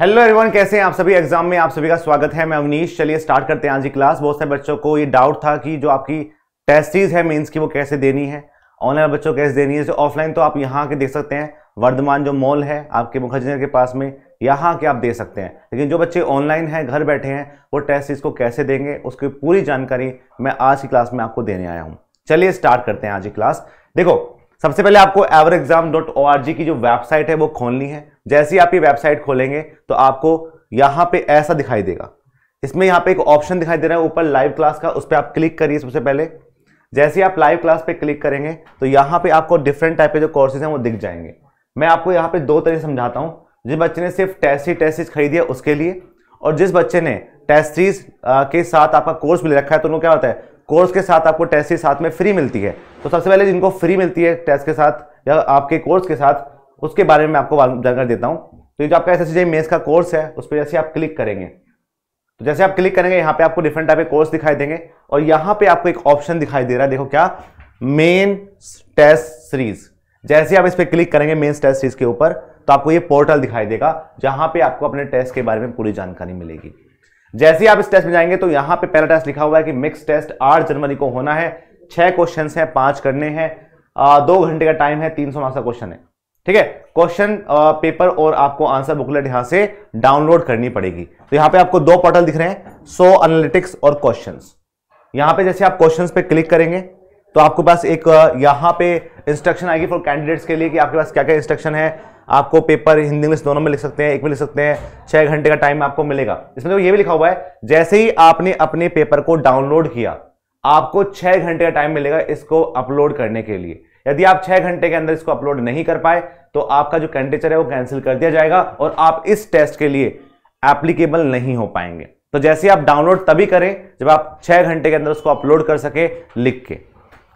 hello everyone तो कैसे हैं आप सभी एग्जाम में आप सभी का स्वागत है मैं अवनीश चलिए स्टार्ट करते हैं आज की क्लास बहुत सारे बच्चों को ये डाउट था कि जो आपकी टेस्ट सीरीज है मेंस की वो कैसे देनी है ऑनलाइन बच्चों को कैसे देनी है जो ऑफलाइन तो आप यहाँ के देख सकते हैं वर्धमान जो मॉल है आपके मुखर्जी के पास में यहाँ के आप दे सकते हैं लेकिन जो बच्चे ऑनलाइन हैं घर बैठे हैं वो टेस्ट सीरीज को कैसे देंगे उसकी पूरी जानकारी मैं आज की क्लास में आपको देने आया हूँ चलिए स्टार्ट करते हैं आज की क्लास देखो सबसे पहले आपको ever exam dot O R G की जो वेबसाइट है वो खोलनी है जैसे ही आप ये वेबसाइट खोलेंगे तो आपको यहाँ पे ऐसा दिखाई देगा इसमें यहाँ पे एक ऑप्शन दिखाई दे रहा है ऊपर लाइव क्लास का उस पर आप क्लिक करिए सबसे पहले जैसे ही आप लाइव क्लास पे क्लिक करेंगे तो यहाँ पे आपको डिफरेंट टाइप के जो कोर्सेज हैं वो दिख जाएंगे मैं आपको यहाँ पे दो तरह समझाता हूँ जिस बच्चे ने सिर्फ टेस्ट ही टेस्ट खरीदी है उसके लिए और जिस बच्चे ने टेस्ट के साथ आपका कोर्स मिल रखा है तो उन्होंने क्या होता है कोर्स के साथ आपको टेस्ट साथ में फ्री मिलती है तो सबसे पहले जिनको फ्री मिलती है टेस्ट के साथ या आपके कोर्स के साथ उसके बारे में आपको जानकारी देता हूँ तो ये जो आपका एस एस का कोर्स है उस पर जैसे आप क्लिक करेंगे तो जैसे आप क्लिक करेंगे यहाँ पे आपको डिफरेंट टाइप के कोर्स दिखाई देंगे और यहाँ पे आपको एक ऑप्शन दिखाई दे रहा है देखो क्या मेन टेस्ट सीरीज जैसे आप इस पर क्लिक करेंगे मेन टेस्ट सीरीज के ऊपर तो आपको ये पोर्टल दिखाई देगा जहां पे आपको अपने टेस्ट के बारे में पूरी जानकारी मिलेगी जैसे ही आप इस टेस्ट में जाएंगे तो यहाँ पे पहला टेस्ट लिखा हुआ है कि मिक्स टेस्ट आठ जनवरी को होना है छह क्वेश्चन हैं पांच करने हैं दो घंटे का टाइम है तीन सौ मार्क्स का क्वेश्चन है ठीक है क्वेश्चन पेपर और आपको आंसर बुकलेट यहां से डाउनलोड करनी पड़ेगी तो यहां पे आपको दो पोर्टल दिख रहे हैं सो एनालिटिक्स और क्वेश्चन यहां पे जैसे आप क्वेश्चन पे क्लिक करेंगे तो आपके पास एक यहाँ पे इंस्ट्रक्शन आएगी फॉर कैंडिडेट्स के लिए कि आपके पास क्या क्या इंस्ट्रक्शन है आपको पेपर हिंदी इंग्लिश दोनों में लिख सकते हैं एक में लिख सकते हैं छः घंटे का टाइम आपको मिलेगा इसमें तो ये भी लिखा हुआ है जैसे ही आपने अपने पेपर को डाउनलोड किया आपको छह घंटे का टाइम मिलेगा इसको अपलोड करने के लिए यदि आप छह घंटे के अंदर इसको अपलोड नहीं कर पाए तो आपका जो कैंडिचर है वो कैंसिल कर दिया जाएगा और आप इस टेस्ट के लिए एप्लीकेबल नहीं हो पाएंगे तो जैसे आप डाउनलोड तभी करें जब आप छह घंटे के अंदर उसको अपलोड कर सके लिख के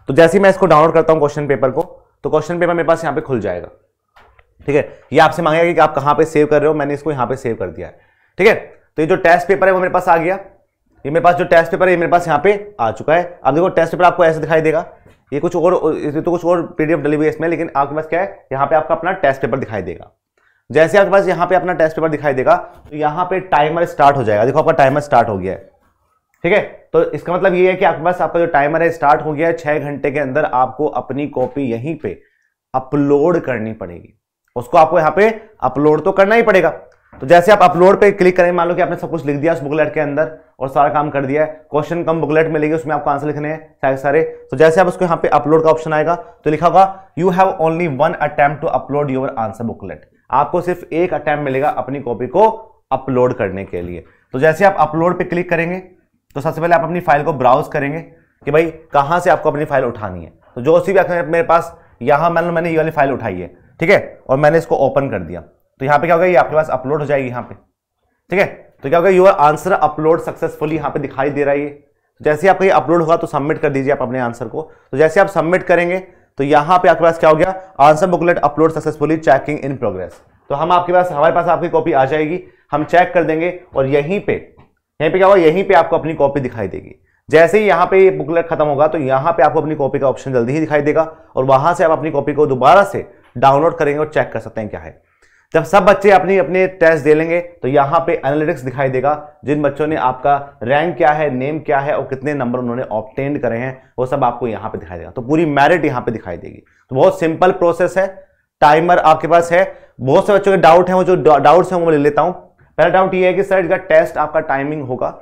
तो जैसे मैं इसको डाउनलोड करता हूं क्वेश्चन पेपर को तो क्वेश्चन पेपर मेरे पास यहां पर खुल जाएगा ठीक है ये आपसे मांगेगा कि आप कहां पर सेव कर रहे हो मैंने इसको यहां पर सेव कर दिया है ठीक है तो ये जो टेस्ट पेपर है वो मेरे पास आ गया ये मेरे पास जो टेस्ट पेपर है मेरे पास यहाँ पे आ चुका है अब देखो टेस्ट पेपर आपको ऐसे दिखाई देगा ये कुछ और तो कुछ और पीडीएफ डली हुई है इसमें लेकिन आपके पास क्या है यहाँ पे आपका अपना टेस्ट पेपर दिखाई देगा जैसे आपके पास यहाँ पे अपना टेस्ट पेपर दिखाई देगा तो यहाँ पे टाइमर स्टार्ट हो जाएगा देखो आपका टाइमर स्टार्ट हो गया है ठीक है तो इसका मतलब ये है कि आपके पास आपका जो टाइमर है स्टार्ट हो गया है छह घंटे के अंदर आपको अपनी कॉपी यहीं पे अपलोड करनी पड़ेगी उसको आपको यहाँ पे अपलोड तो करना ही पड़ेगा तो जैसे आप अपलोड पे क्लिक करें मान लो कि आपने सब कुछ लिख दिया उस बुकलेट के अंदर और सारा काम कर दिया है क्वेश्चन कम बुकलेट मिलेगी उसमें आपको आंसर लिखने हैं सारे तो जैसे आप उसको यहाँ पे अपलोड का ऑप्शन आएगा तो लिखा होगा you have only one attempt to upload your answer booklet आपको सिर्फ एक अटैम्प मिलेगा अपनी कॉपी को अपलोड करने के लिए तो जैसे आप अपलोड पर क्लिक करेंगे तो सबसे पहले आप अपनी फाइल को ब्राउज करेंगे कि भाई कहाँ से आपको अपनी फाइल उठानी है तो जो सी भी मेरे पास यहाँ मैंने मैंने ये वाली फाइल उठाई है ठीक है और मैंने इसको ओपन कर दिया तो यहां पे क्या होगा ये आपके पास अपलोड हो जाएगी यहां पे ठीक है तो क्या होगा यूर आंसर अपलोड सक्सेसफुली यहां पे दिखाई दे रहा है ये तो जैसे आपका ये अपलोड होगा तो सबमिट कर दीजिए आप अपने आंसर को तो जैसे आप सबमिट करेंगे तो यहां पे आपके पास क्या हो गया answer booklet upload successfully checking in progress तो हम आपके पास हमारे पास आपकी कॉपी आ जाएगी हम चेक कर देंगे और यहीं पे यहीं पे क्या होगा यहीं पे आपको अपनी कॉपी दिखाई देगी जैसे ही यहां पे ये बुकलेट खत्म होगा तो यहां पे आपको अपनी कॉपी का ऑप्शन जल्दी ही दिखाई देगा और वहां से आप अपनी कॉपी को दोबारा से डाउनलोड करेंगे और चेक कर सकते हैं क्या है जब सब बच्चे अपनी अपने टेस्ट दे लेंगे तो यहाँ पे एनालिटिक्स दिखाई देगा जिन बच्चों ने आपका रैंक क्या है नेम क्या है और कितने नंबर उन्होंने ऑप्टेंड करे हैं वो सब आपको यहाँ पे दिखाई देगा तो पूरी मेरिट यहाँ पे दिखाई देगी तो बहुत सिंपल प्रोसेस है टाइमर आपके पास है बहुत से बच्चों के डाउट हैं वो जो डाउट्स हैं वो ले लेता हूँ पहला डाउट ये है कि सर इसका टेस्ट आपका टाइमिंग होगा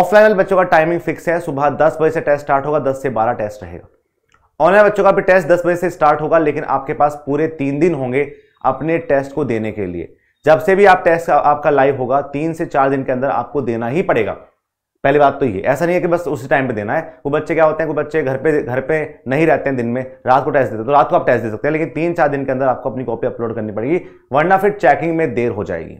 ऑफलाइन बच्चों का टाइमिंग फिक्स है सुबह दस बजे से टेस्ट स्टार्ट होगा दस से बारह टेस्ट रहेगा ऑनलाइन बच्चों का भी टेस्ट दस बजे से स्टार्ट होगा लेकिन आपके पास पूरे तीन दिन होंगे अपने टेस्ट को देने के लिए जब से भी आप टेस्ट आपका लाइव होगा तीन से चार दिन के अंदर आपको देना ही पड़ेगा पहली बात तो ये ऐसा नहीं है कि बस उसी टाइम पे देना है वो बच्चे क्या होते हैं वो बच्चे घर पे घर पे नहीं रहते हैं दिन में रात को टेस्ट देते हैं तो रात को आप टेस्ट दे सकते हैं लेकिन तीन चार दिन के अंदर आपको अपनी कॉपी अपलोड करनी पड़ेगी वरना फिर चेकिंग में देर हो जाएगी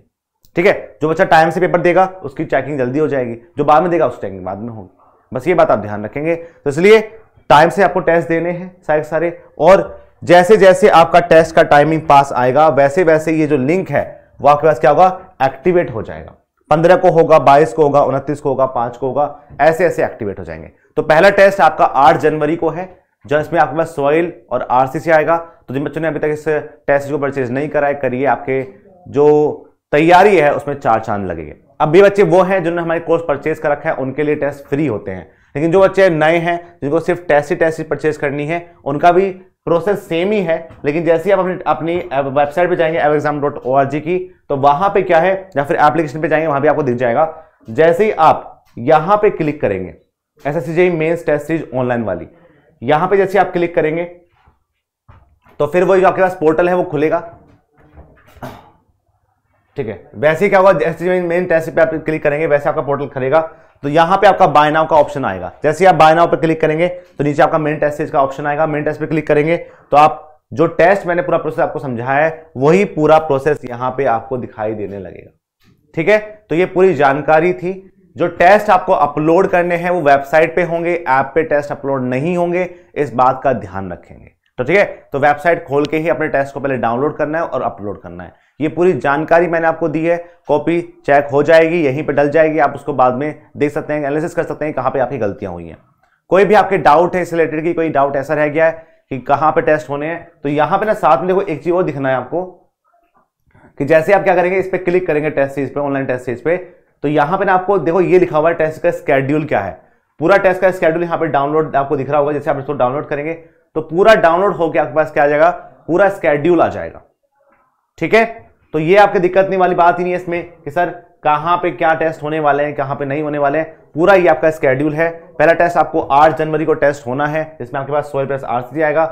ठीक है जो बच्चा टाइम से पेपर देगा उसकी चेकिंग जल्दी हो जाएगी जो बाद में देगा उस चेकिंग बाद में होगी बस ये बात आप ध्यान रखेंगे तो इसलिए टाइम से आपको टेस्ट देने हैं सारे सारे और जैसे जैसे आपका टेस्ट का टाइमिंग पास आएगा वैसे वैसे ये जो लिंक है वो आपके पास क्या होगा एक्टिवेट हो जाएगा पंद्रह को होगा बाईस को होगा उनतीस को होगा पांच को होगा ऐसे ऐसे एक्टिवेट हो जाएंगे तो पहला टेस्ट आपका आठ जनवरी को है जो इसमें आपके पास सॉइल और आरसीसी आएगा तो जिन बच्चों ने अभी तक इस टेस्ट को परचेज नहीं कराए करिए आपके जो तैयारी है उसमें चार चांद लगेगी अब भी बच्चे वो हैं जिन्होंने हमारे कोर्स परचेज कर रखा है उनके लिए टेस्ट फ्री होते हैं लेकिन जो बच्चे नए हैं जिनको सिर्फ टेस्ट ही टेस्ट ही परचेज करनी है उनका भी प्रोसेस सेम ही है लेकिन जैसे ही आप अपनी अपनी वेबसाइट पे जाएंगे exam dot O R G की तो वहां पे क्या है या फिर एप्लीकेशन पे जाएंगे वहां भी आपको दिख जाएगा जैसे ही आप यहां पे क्लिक करेंगे S S C mains test series online वाली यहां पे जैसे आप क्लिक करेंगे तो फिर वो जो आपके पास पोर्टल है वो खुलेगा ठीक है वैसे ही क्या होगा जैसे मेन टेस्ट पे आप क्लिक करेंगे वैसे आपका पोर्टल खुलेगा तो यहां पे आपका बाय नाउ का ऑप्शन आएगा जैसे आप बाय नाउ पर क्लिक करेंगे तो नीचे आपका मेन टेस्ट का ऑप्शन आएगा मेन टेस्ट पे क्लिक करेंगे तो आप जो टेस्ट मैंने पूरा प्रोसेस आपको समझाया है वही पूरा प्रोसेस यहां पे आपको दिखाई देने लगेगा ठीक है तो ये पूरी जानकारी थी जो टेस्ट आपको अपलोड करने हैं वो वेबसाइट पे होंगे ऐप पे टेस्ट अपलोड नहीं होंगे इस बात का ध्यान रखेंगे तो ठीक है तो वेबसाइट खोल के ही अपने टेस्ट को पहले डाउनलोड करना है और अपलोड करना है ये पूरी जानकारी मैंने आपको दी है कॉपी चेक हो जाएगी यहीं पे डल जाएगी आप उसको बाद में देख सकते हैं एनालिसिस कर सकते हैं कहाँ पे आपकी गलतियां हुई हैं कोई भी आपके डाउट है इस रिलेटेड की कोई डाउट ऐसा रह गया है कि कहाँ पर टेस्ट होने हैं तो यहाँ पर ना साथ में देखो एक चीज और दिखना है आपको कि जैसे आप क्या करेंगे इस पर क्लिक करेंगे टेस्ट सीरीज पे ऑनलाइन टेस्ट सीरीज पे तो यहाँ पे ना आपको देखो ये लिखा हुआ है टेस्ट का स्केड्यूल क्या है पूरा टेस्ट का स्केड्यूल यहाँ पे डाउनलोड आपको दिख रहा होगा जैसे आप इसको डाउनलोड करेंगे तो पूरा डाउनलोड होकर आपके पास क्या आ जाएगा पूरा स्केड्यूल आ जाएगा ठीक है तो ये आपकी दिक्कत नहीं वाली बात ही नहीं है इसमें कि सर कहां पे क्या टेस्ट होने वाले हैं कहां पे नहीं होने वाले हैं पूरा ये आपका स्केड्यूल है पहला टेस्ट आपको 8 जनवरी को टेस्ट होना है जिसमें आपके पास सोयल प्लस आरसीटी आएगा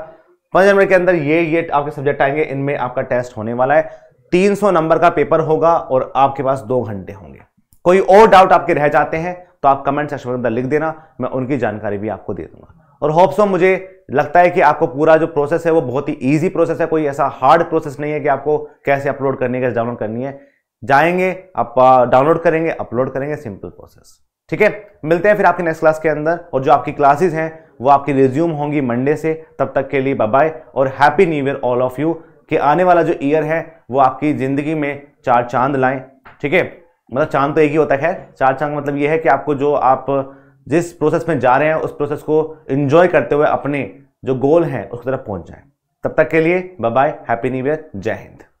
पांच जनवरी के अंदर ये ये आपके सब्जेक्ट आएंगे इनमें आपका टेस्ट होने वाला है 300 नंबर का पेपर होगा और आपके पास दो घंटे होंगे कोई और डाउट आपके रह जाते हैं तो आप कमेंट सेक्शन के अंदर लिख देना मैं उनकी जानकारी भी आपको दे दूंगा और होप्सो मुझे लगता है कि आपको पूरा जो प्रोसेस है वो बहुत ही ईजी प्रोसेस है कोई ऐसा हार्ड प्रोसेस नहीं है कि आपको कैसे अपलोड करनी है कैसे डाउनलोड करनी है जाएंगे आप डाउनलोड करेंगे अपलोड करेंगे सिंपल प्रोसेस ठीक है मिलते हैं फिर आपकी नेक्स्ट क्लास के अंदर और जो आपकी क्लासेस हैं वो आपकी रिज्यूम होंगी मंडे से तब तक के लिए बाय और happy new year all of you कि आने वाला जो ईयर है वो आपकी ज़िंदगी में चार चांद लाएं ठीक है मतलब चांद तो एक ही होता है चार चांद मतलब ये है कि आपको जो आप जिस प्रोसेस में जा रहे हैं उस प्रोसेस को इन्जॉय करते हुए अपने जो गोल हैं उसकी तरफ पहुंच जाएं तब तक के लिए bye bye happy new year जय हिंद